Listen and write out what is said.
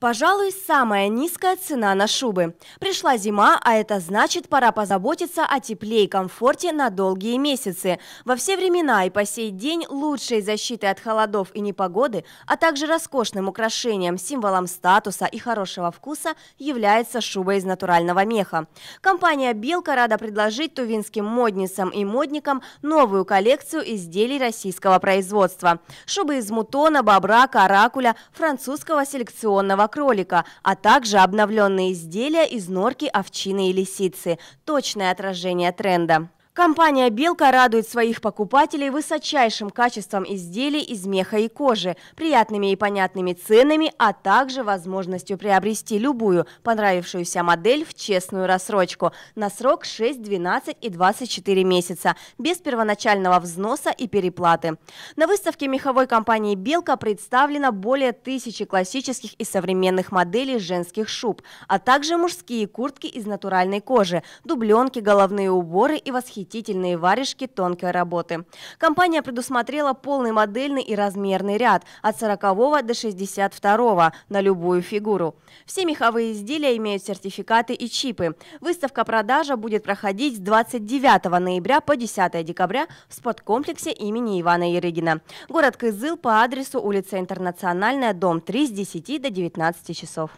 Пожалуй, самая низкая цена на шубы. Пришла зима, а это значит, пора позаботиться о тепле и комфорте на долгие месяцы. Во все времена и по сей день лучшей защитой от холодов и непогоды, а также роскошным украшением, символом статуса и хорошего вкуса является шуба из натурального меха. Компания «Белка» рада предложить тувинским модницам и модникам новую коллекцию изделий российского производства. Шубы из мутона, бобра, каракуля, французского селекционного кролика, а также обновленные изделия из норки овчины и лисицы. Точное отражение тренда. Компания «Белка» радует своих покупателей высочайшим качеством изделий из меха и кожи, приятными и понятными ценами, а также возможностью приобрести любую понравившуюся модель в честную рассрочку на срок 6, 12 и 24 месяца, без первоначального взноса и переплаты. На выставке меховой компании «Белка» представлено более тысячи классических и современных моделей женских шуб, а также мужские куртки из натуральной кожи, дубленки, головные уборы и восхищения восхитительные варежки тонкой работы. Компания предусмотрела полный модельный и размерный ряд от 40 до 62 на любую фигуру. Все меховые изделия имеют сертификаты и чипы. Выставка-продажа будет проходить с 29 ноября по 10 декабря в спорткомплексе имени Ивана Ерыгина. Город Кызыл по адресу улица Интернациональная, дом 3 с 10 до 19 часов.